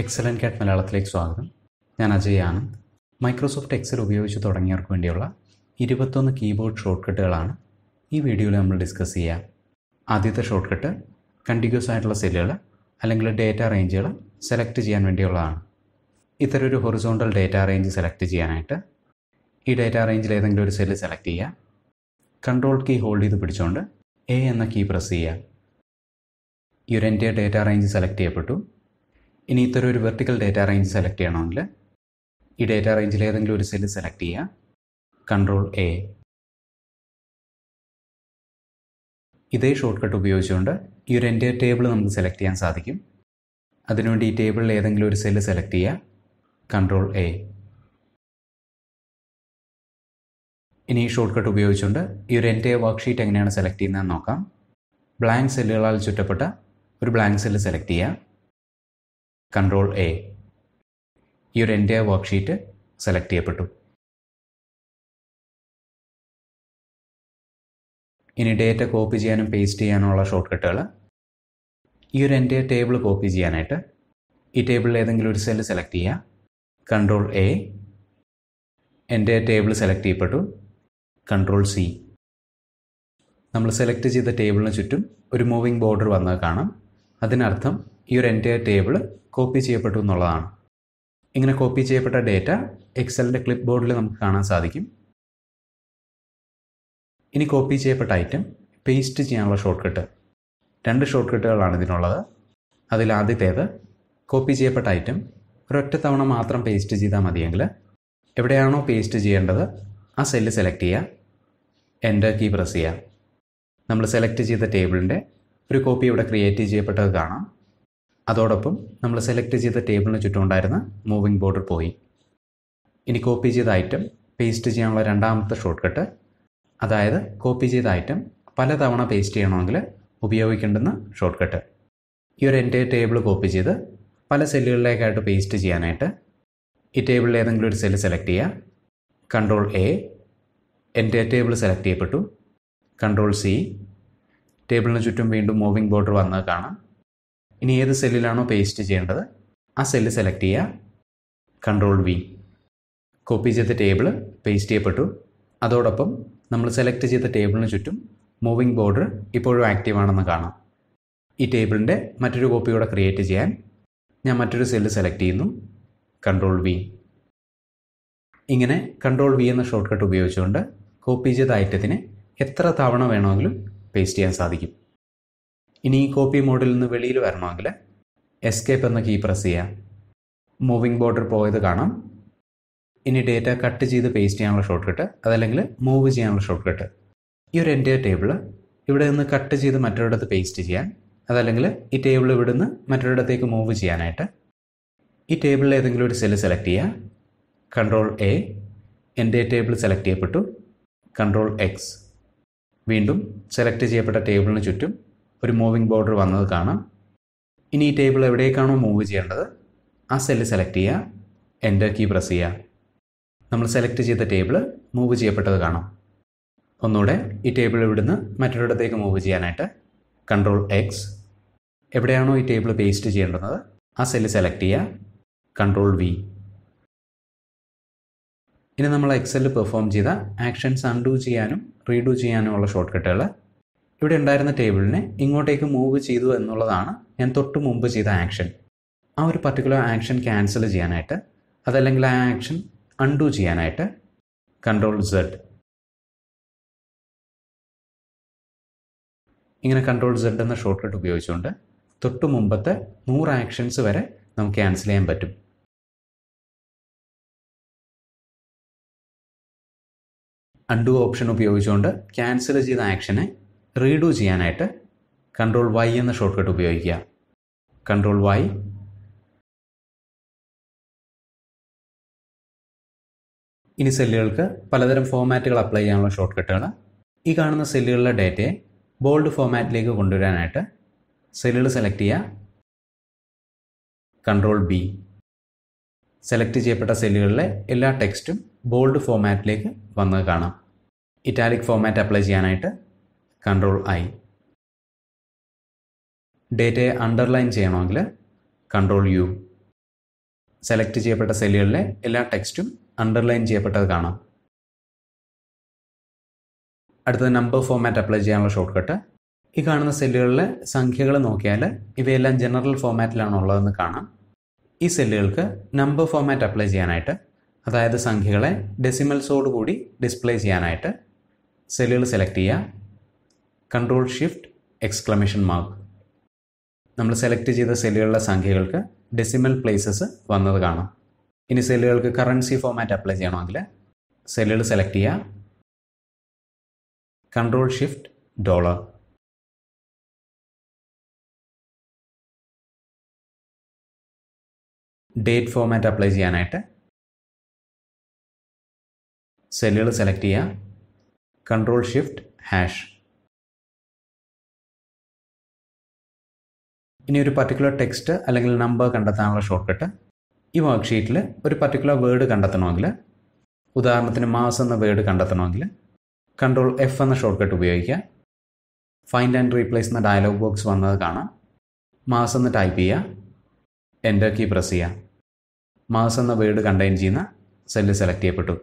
excellent കാറ്റ് മലയാളത്തിലേക്ക് സ്വാഗതം ഞാൻ അജയ് ആനന്ദ് മൈക്രോസോഫ്റ്റ് എക്സൽ ഉപയോഗിച്ച് തുടങ്ങിയവർക്ക് വേണ്ടിയുള്ള ഇരുപത്തൊന്ന് കീബോർഡ് ഷോർട്ട് കട്ടുകളാണ് ഈ വീഡിയോയിൽ നമ്മൾ ഡിസ്കസ് ചെയ്യുക ആദ്യത്തെ ഷോർട്ട് കട്ട് കണ്ടിന്യൂസ് ആയിട്ടുള്ള സെല്ലുകൾ അല്ലെങ്കിൽ ഡേറ്റ റേഞ്ചുകൾ സെലക്ട് ചെയ്യാൻ വേണ്ടിയുള്ളതാണ് ഇത്തരം ഹൊറിസോണ്ടൽ ഡേറ്റ റേഞ്ച് സെലക്ട് ചെയ്യാനായിട്ട് ഈ ഡേറ്റ റേഞ്ചിൽ ഏതെങ്കിലും ഒരു സെല്ല് സെലക്ട് ചെയ്യുക കൺട്രോൾ കീ ഹോൾഡ് ചെയ്ത് പിടിച്ചുകൊണ്ട് എ എന്ന കീ പ്രസ് ചെയ്യുക ഈ ഒരു എൻ്റെ ഡേറ്റ റേഞ്ച് സെലക്ട് ചെയ്യപ്പെട്ടു ഇനി ഇത്തരം ഒരു വെർട്ടിക്കൽ ഡേറ്റ റേഞ്ച് സെലക്ട് ചെയ്യണമെങ്കിൽ ഈ ഡേറ്റ റേഞ്ചിൽ ഏതെങ്കിലും ഒരു സെല്ല് സെലക്ട് ചെയ്യുക കൺട്രോൾ എ ഇതേ ഷോർട്ട് കട്ട് ഉപയോഗിച്ചുകൊണ്ട് ഈ ഒരു എൻ്റെ ടേബിൾ നമുക്ക് സെലക്ട് ചെയ്യാൻ സാധിക്കും അതിനുവേണ്ടി ഈ ടേബിളിൽ ഏതെങ്കിലും ഒരു സെല്ല് സെലക്ട് ചെയ്യുക കൺട്രോൾ എ ഇനി ഈ ഷോർട്ട് കട്ട് ഉപയോഗിച്ചുകൊണ്ട് ഈ ഒരു എൻ്റെ വർക്ക്ഷീറ്റ് എങ്ങനെയാണ് സെലക്ട് ചെയ്യുന്നതെന്ന് നോക്കാം ബ്ലാങ്ക് സെല്ലുകളാൽ ചുറ്റപ്പെട്ട ഒരു ബ്ലാങ്ക് സെല്ല് സെലക്ട് ചെയ്യുക കൺട്രോൾ എ ഈ ഒരു എൻ്റെ വർക്ക്ഷീറ്റ് സെലക്ട് ചെയ്യപ്പെട്ടു ഇനി ഡേറ്റ കോപ്പി ചെയ്യാനും പേസ്റ്റ് ചെയ്യാനുമുള്ള ഷോർട്ട് കട്ടുകൾ ഈ ഒരു എൻ്റെ ടേബിൾ കോപ്പി ചെയ്യാനായിട്ട് ഈ ടേബിളിൽ ഏതെങ്കിലും ഒരു സെല്ല് സെലക്ട് ചെയ്യുക കൺട്രോൾ എ എൻ്റെ ടേബിൾ സെലക്ട് ചെയ്യപ്പെട്ടു കൺട്രോൾ സി നമ്മൾ സെലക്ട് ചെയ്ത ടേബിളിന് ചുറ്റും ഒരു മൂവിംഗ് ബോർഡർ വന്നത് കാണാം അതിനർത്ഥം ഈ ഒരു എൻറ്റയർ ടേബിൾ കോപ്പി ചെയ്യപ്പെട്ടു എന്നുള്ളതാണ് ഇങ്ങനെ കോപ്പി ചെയ്യപ്പെട്ട ഡേറ്റ എക്സലിൻ്റെ ക്ലിപ്പ് ബോർഡിൽ നമുക്ക് കാണാൻ സാധിക്കും ഇനി കോപ്പി ചെയ്യപ്പെട്ട ഐറ്റം പേസ്റ്റ് ചെയ്യാനുള്ള ഷോർട്ട് കട്ട് രണ്ട് ഷോർട്ട് കട്ടുകളാണ് ഇതിനുള്ളത് അതിൽ ആദ്യത്തേത് കോപ്പി ചെയ്യപ്പെട്ട ഐറ്റം ഒരൊറ്റ തവണ മാത്രം പേസ്റ്റ് ചെയ്താൽ മതിയെങ്കിൽ എവിടെയാണോ പേസ്റ്റ് ചെയ്യേണ്ടത് ആ സെല്ല് സെലക്ട് ചെയ്യുക എൻ്റെ കീ പ്രസ് ചെയ്യുക നമ്മൾ സെലക്ട് ചെയ്ത ടേബിളിൻ്റെ ഒരു കോപ്പി ഇവിടെ ക്രിയേറ്റ് ചെയ്യപ്പെട്ടത് കാണാം അതോടൊപ്പം നമ്മൾ സെലക്ട് ചെയ്ത ടേബിളിന് ചുറ്റും ഉണ്ടായിരുന്ന മൂവിംഗ് ബോർഡർ പോയി ഇനി കോപ്പി ചെയ്ത ഐറ്റം പേസ്റ്റ് ചെയ്യാനുള്ള രണ്ടാമത്തെ ഷോർട്ട് കട്ട് അതായത് കോപ്പി ചെയ്ത ഐറ്റം പലതവണ പേസ്റ്റ് ചെയ്യണമെങ്കിൽ ഉപയോഗിക്കേണ്ടുന്ന ഷോർട്ട് കട്ട് ഈ ഒരു എൻ്റെ ടേബിൾ കോപ്പി ചെയ്ത് പല സെല്ലുകളിലേക്കായിട്ട് പേസ്റ്റ് ചെയ്യാനായിട്ട് ഈ ടേബിളിൽ ഏതെങ്കിലും ഒരു സെല്ല് സെലക്ട് ചെയ്യുക കൺട്രോൾ എ എൻ്റെ ടേബിൾ സെലക്ട് ചെയ്യപ്പെട്ടു കൺട്രോൾ സി ടേബിളിന് ചുറ്റും വീണ്ടും മൂവിംഗ് ബോർഡർ വന്നത് കാണാം ഇനി ഏത് സെല്ലിലാണോ പേസ്റ്റ് ചെയ്യേണ്ടത് ആ സെല്ല് സെലക്ട് ചെയ്യുക കൺട്രോൾ വി കോപ്പി ചെയ്ത ടേബിൾ പേസ്റ്റ് ചെയ്യപ്പെട്ടു അതോടൊപ്പം നമ്മൾ സെലക്ട് ചെയ്ത ടേബിളിന് ചുറ്റും മൂവിംഗ് ബോർഡർ ഇപ്പോഴും ആക്റ്റീവ് ആണെന്ന് കാണാം ഈ ടേബിളിൻ്റെ മറ്റൊരു കോപ്പി കൂടെ ക്രിയേറ്റ് ചെയ്യാൻ ഞാൻ മറ്റൊരു സെല്ല് സെലക്ട് ചെയ്യുന്നു കൺട്രോൾ വി ഇങ്ങനെ കൺട്രോൾ വി എന്ന ഷോർട്ട് കട്ട് ഉപയോഗിച്ചുകൊണ്ട് കോപ്പി ചെയ്ത ഐറ്റത്തിന് എത്ര തവണ വേണമെങ്കിലും പേസ്റ്റ് ചെയ്യാൻ സാധിക്കും ഇനി ഈ കോപ്പി മോഡിൽ നിന്ന് വെളിയിൽ വരണമെങ്കിൽ എസ്കേപ്പ് എന്ന കീ പ്രസ് ചെയ്യാം മൂവിംഗ് ബോർഡർ പോയത് കാണാം ഇനി ഡേറ്റ കട്ട് ചെയ്ത് പേസ്റ്റ് ചെയ്യാനുള്ള ഷോർട്ട് കട്ട് അതല്ലെങ്കിൽ മൂവ് ചെയ്യാനുള്ള ഷോർട്ട് കട്ട് ഈ ഒരു എൻ്റെ ടേബിൾ ഇവിടെ നിന്ന് കട്ട് ചെയ്ത് മറ്റൊരിടത്ത് പേസ്റ്റ് ചെയ്യാൻ അതല്ലെങ്കിൽ ഈ ടേബിൾ ഇവിടുന്ന് മറ്റൊരിടത്തേക്ക് മൂവ് ചെയ്യാനായിട്ട് ഈ ടേബിളിൽ ഏതെങ്കിലും ഒരു സെല് സെലക്ട് ചെയ്യാം കൺട്രോൾ എ എൻ്റെ ടേബിൾ സെലക്ട് ചെയ്യപ്പെട്ടു കൺട്രോൾ എക്സ് വീണ്ടും സെലക്ട് ചെയ്യപ്പെട്ട ടേബിളിന് ചുറ്റും ഒരു മൂവിങ് ബോർഡർ വന്നത് കാണാം ഇനി ഈ ടേബിൾ എവിടേക്കാണോ മൂവ് ചെയ്യേണ്ടത് ആ സെല്ല് സെലക്ട് ചെയ്യുക എൻ്റെ കീ പ്രസ് ചെയ്യുക നമ്മൾ സെലക്ട് ചെയ്ത ടേബിൾ മൂവ് ചെയ്യപ്പെട്ടത് കാണാം ഒന്നുകൂടെ ഈ ടേബിൾ ഇവിടുന്ന് മറ്റൊരിടത്തേക്ക് മൂവ് ചെയ്യാനായിട്ട് കൺട്രോൾ എക്സ് എവിടെയാണോ ഈ ടേബിൾ പേസ്റ്റ് ചെയ്യേണ്ടത് ആ സെല്ല് സെലക്ട് ചെയ്യുക കൺട്രോൾ വി ഇനി നമ്മൾ എക്സെല് പെർഫോം ചെയ്ത ആക്ഷൻസ് അൺഡു ചെയ്യാനും റീഡു ചെയ്യാനുമുള്ള ഷോർട്ട് കട്ടുകൾ ഇവിടെ ഉണ്ടായിരുന്ന ടേബിളിനെ ഇങ്ങോട്ടേക്ക് മൂവ് ചെയ്തു എന്നുള്ളതാണ് ഞാൻ തൊട്ട് മുമ്പ് ചെയ്ത ആക്ഷൻ ആ ഒരു പർട്ടിക്കുലർ ആക്ഷൻ ക്യാൻസൽ ചെയ്യാനായിട്ട് അതല്ലെങ്കിൽ ആ ആക്ഷൻ അൺഡു ചെയ്യാനായിട്ട് കൺട്രോൾ സെഡ് ഇങ്ങനെ കൺട്രോൾ സെഡ് എന്ന ഷോർട്ട് കട്ട് ഉപയോഗിച്ചുകൊണ്ട് തൊട്ട് മുമ്പത്തെ നൂറ് ആക്ഷൻസ് വരെ നമുക്ക് ക്യാൻസൽ ചെയ്യാൻ പറ്റും അൺഡു ഓപ്ഷൻ ഉപയോഗിച്ചുകൊണ്ട് ക്യാൻസൽ ചെയ്ത ആക്ഷനെ റീഡു ചെയ്യാനായിട്ട് കൺട്രോൾ വൈ എന്ന ഷോർട്ട് കട്ട് ഉപയോഗിക്കുക കൺട്രോൾ വൈ ഇനി സെല്ലുകൾക്ക് പലതരം ഫോമാറ്റുകൾ അപ്ലൈ ചെയ്യാനുള്ള ഷോർട്ട് കട്ടുകൾ ഈ കാണുന്ന സെല്ലുകളിലെ ഡേറ്റയെ ബോൾഡ് ഫോമാറ്റിലേക്ക് കൊണ്ടുവരാനായിട്ട് സെല്ലുകൾ സെലക്ട് ചെയ്യുക കൺട്രോൾ ബി സെലക്ട് ചെയ്യപ്പെട്ട സെല്ലുകളിലെ എല്ലാ ടെക്സ്റ്റും ബോൾഡ് ഫോമാറ്റിലേക്ക് വന്നത് കാണാം ഇറ്റാലിക് ഫോമാറ്റ് അപ്ലൈ ചെയ്യാനായിട്ട് കൺട്രോൾ ഐ ഡേറ്റയെ അണ്ടർലൈൻ ചെയ്യണമെങ്കിൽ കൺട്രോൾ യു സെലക്ട് ചെയ്യപ്പെട്ട സെല്ലുകളിലെ എല്ലാ ടെക്സ്റ്റും അണ്ടർലൈൻ ചെയ്യപ്പെട്ടത് കാണാം അടുത്തത് നമ്പർ ഫോർമാറ്റ് അപ്ലൈ ചെയ്യാനുള്ള ഷോർട്ട് കട്ട് ഈ കാണുന്ന സെല്ലുകളിലെ സംഖ്യകൾ നോക്കിയാൽ ഇവയെല്ലാം ജനറൽ ഫോർമാറ്റിലാണ് ഉള്ളതെന്ന് കാണാം ഈ സെല്ലുകൾക്ക് നമ്പർ ഫോർമാറ്റ് അപ്ലൈ ചെയ്യാനായിട്ട് അതായത് സംഖ്യകളെ ഡെസിമൽസോട് കൂടി ഡിസ്പ്ലേ ചെയ്യാനായിട്ട് സെല്ലുകൾ സെലക്ട് ചെയ്യുക കൺട്രോൾ ഷിഫ്റ്റ് എക്സ്ക്ലമേഷൻ മാർക്ക് നമ്മൾ സെലക്ട് ചെയ്ത സെല്ലുകളിലെ സംഖ്യകൾക്ക് ഡെസിമൽ പ്ലേസസ് വന്നത് കാണാം ഇനി സെല്ലുകൾക്ക് കറൻസി ഫോമാറ്റ് അപ്ലൈ ചെയ്യണമെങ്കിൽ സെല്ലുകൾ സെലക്ട് ചെയ്യുക control shift dollar date format apply ചെയ്യാനായിട്ട് സെല്ലുകൾ സെലക്ട് ചെയ്യുക കൺട്രോൾ ഷിഫ്റ്റ് ഹാഷ് ഇനി ഒരു പർട്ടിക്കുലർ ടെക്സ്റ്റ് അല്ലെങ്കിൽ നമ്പർ കണ്ടെത്താനുള്ള ഷോർട്ട് കട്ട് ഈ വർക്ക്ഷീറ്റിൽ ഒരു പർട്ടിക്കുലർ വേർഡ് കണ്ടെത്തണമെങ്കിൽ ഉദാഹരണത്തിന് മാസ് എന്ന വേർഡ് കണ്ടെത്തണമെങ്കിൽ കൺട്രോൾ എഫ് എന്ന ഷോർട്ട് കട്ട് ഉപയോഗിക്കുക ഫൈൻഡ് ആൻഡ് റീപ്ലേസ് എന്ന ഡയലോഗ് ബോക്സ് വന്നത് കാണാം മാസ് എന്ന് ടൈപ്പ് ചെയ്യുക എൻ്റെ കീ പ്രസ് ചെയ്യുക മാസ് എന്ന വേർഡ് കണ്ടെയ്ൻ ചെയ്യുന്ന സെല്ല് സെലക്ട് ചെയ്യപ്പെട്ടു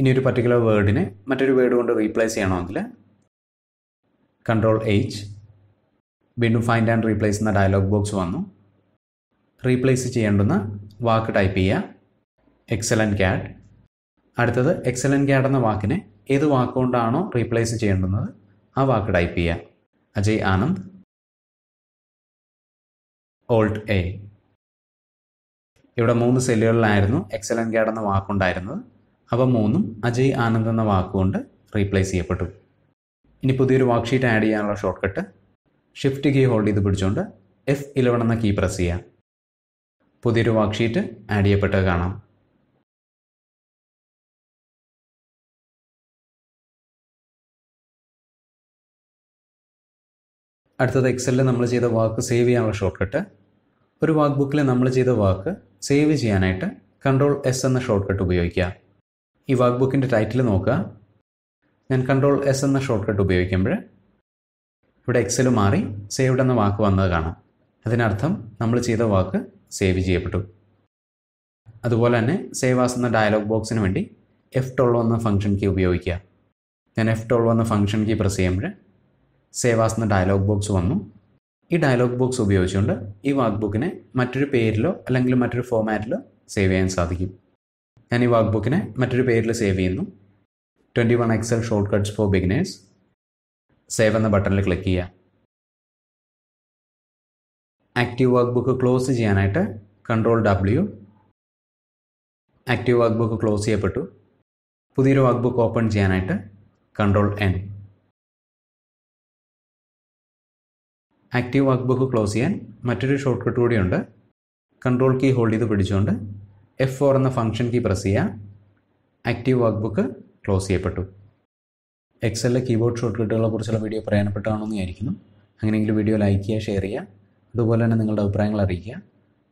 ഇനി ഒരു പർട്ടിക്കുലർ വേർഡിനെ മറ്റൊരു വേർഡ് കൊണ്ട് റീപ്ലേസ് ചെയ്യണമെങ്കിൽ കൺട്രോൾ എയ്ച്ച് വീണ്ടും ഫൈൻഡ് ആൻഡ് റീപ്ലേസ് എന്ന ഡയലോഗ് ബോക്സ് വന്നു റീപ്ലേസ് ചെയ്യേണ്ടുന്ന വാക്ക് ടൈപ്പ് ചെയ്യുക എക്സലൻ ക്യാഡ് അടുത്തത് എക്സലൻ ക്യാഡ് എന്ന വാക്കിനെ ഏത് വാക്കുകൊണ്ടാണോ റീപ്ലേസ് ചെയ്യേണ്ടുന്നത് ആ വാക്ക് ടൈപ്പ് ചെയ്യുക അജയ് ആനന്ദ് ഓൾട്ട് എ ഇവിടെ മൂന്ന് സെല്ലുകളിലായിരുന്നു എക്സലൻ ക്യാഡ് എന്ന വാക്കുണ്ടായിരുന്നത് അവ മൂന്നും അജയ് ആനന്ദ് എന്ന വാക്കുകൊണ്ട് റീപ്ലേസ് ചെയ്യപ്പെട്ടു ഇനി പുതിയൊരു വാക്ക് ഷീറ്റ് ആഡ് ചെയ്യാനുള്ള shortcut shift key hold ചെയ്ത് പിടിച്ചുകൊണ്ട് എഫ് ഇലവൺ എന്ന കീ പ്രസ് ചെയ്യാം പുതിയൊരു വർക്ക് ആഡ് ചെയ്യപ്പെട്ടത് കാണാം അടുത്തത് എക്സലിൽ നമ്മൾ ചെയ്ത വാക്ക് സേവ് ചെയ്യാനുള്ള ഷോർട്ട് കട്ട് ഒരു വാക്ക് ബുക്കിൽ നമ്മൾ ചെയ്ത വാക്ക് സേവ് ചെയ്യാനായിട്ട് കൺട്രോൾ എസ് എന്ന ഷോർട്ട് കട്ട് ഉപയോഗിക്കുക ഈ വാക്ക് ബുക്കിൻ്റെ ടൈറ്റിൽ നോക്കുക ഞാൻ കൺട്രോൾ എസ് എന്ന ഷോർട്ട് കട്ട് ഉപയോഗിക്കുമ്പോൾ ഇവിടെ എക്സൽ മാറി സേവ്ഡ് എന്ന വാക്ക് വന്നത് കാണാം അതിനർത്ഥം നമ്മൾ ചെയ്ത വാക്ക് സേവ് ചെയ്യപ്പെട്ടു അതുപോലെ തന്നെ സേവ് ആസ് എന്ന ഡയലോഗ് ബോക്സിന് വേണ്ടി എഫ് ടോളോ എന്ന ഫംഗ്ഷൻ കീ ഉപയോഗിക്കുക ഞാൻ എഫ് ടോളോ എന്ന ഫംഗ്ഷൻ കീ പ്രസ് ചെയ്യുമ്പോൾ സേവ് ആസ് എന്ന ഡയലോഗ് ബോക്സ് വന്നു ഈ ഡയലോഗ് ബോക്സ് ഉപയോഗിച്ചുകൊണ്ട് ഈ വാക്ക് ബുക്കിനെ മറ്റൊരു പേരിലോ അല്ലെങ്കിൽ മറ്റൊരു ഫോമാറ്റിലോ സേവ് ചെയ്യാൻ സാധിക്കും ഞാൻ ഈ വാക്ക് ബുക്കിനെ മറ്റൊരു പേരിൽ സേവ് ചെയ്യുന്നു twenty one Excel shortcuts for beginners save എന്ന ബട്ടണിൽ ക്ലിക്ക് ചെയ്യുക ആക്റ്റീവ് വർക്ക് ബുക്ക് ക്ലോസ് ചെയ്യാനായിട്ട് control W active workbook close ചെയ്യപ്പെട്ടു പുതിയൊരു വർക്ക് ബുക്ക് ഓപ്പൺ ചെയ്യാനായിട്ട് control N active workbook close ചെയ്യാൻ മറ്റൊരു ഷോർട്ട് കട്ട് കൂടിയുണ്ട് കൺട്രോൾ കീ ഹോൾഡ് ചെയ്ത് പിടിച്ചുകൊണ്ട് എഫ് ഫോർ എന്ന ഫംഗ്ഷൻ കീ പ്രസ് ചെയ്യുക ആക്റ്റീവ് വർക്ക് ബുക്ക് ക്ലോസ് ചെയ്യപ്പെട്ടു എക്സലിലെ കീബോർഡ് ഷോർട്ട് കട്ടുകളെ കുറിച്ചുള്ള വീഡിയോ പ്രയോജനപ്പെട്ടതാണെന്ന് വിചാരിക്കുന്നു അങ്ങനെയെങ്കിലും വീഡിയോ ലൈക്ക് ചെയ്യുക ഷെയർ ചെയ്യുക അതുപോലെ തന്നെ നിങ്ങളുടെ അഭിപ്രായങ്ങൾ അറിയിക്കുക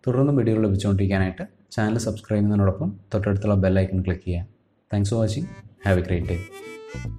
തുടർന്നും വീഡിയോകൾ ലഭിച്ചുകൊണ്ടിരിക്കാനായിട്ട് ചാനൽ സബ്സ്ക്രൈബ് ചെയ്യുന്നതിനോടൊപ്പം തൊട്ടടുത്തുള്ള ബെല്ലൈക്കൺ ക്ലിക്ക് ചെയ്യുക thanks for watching have a great day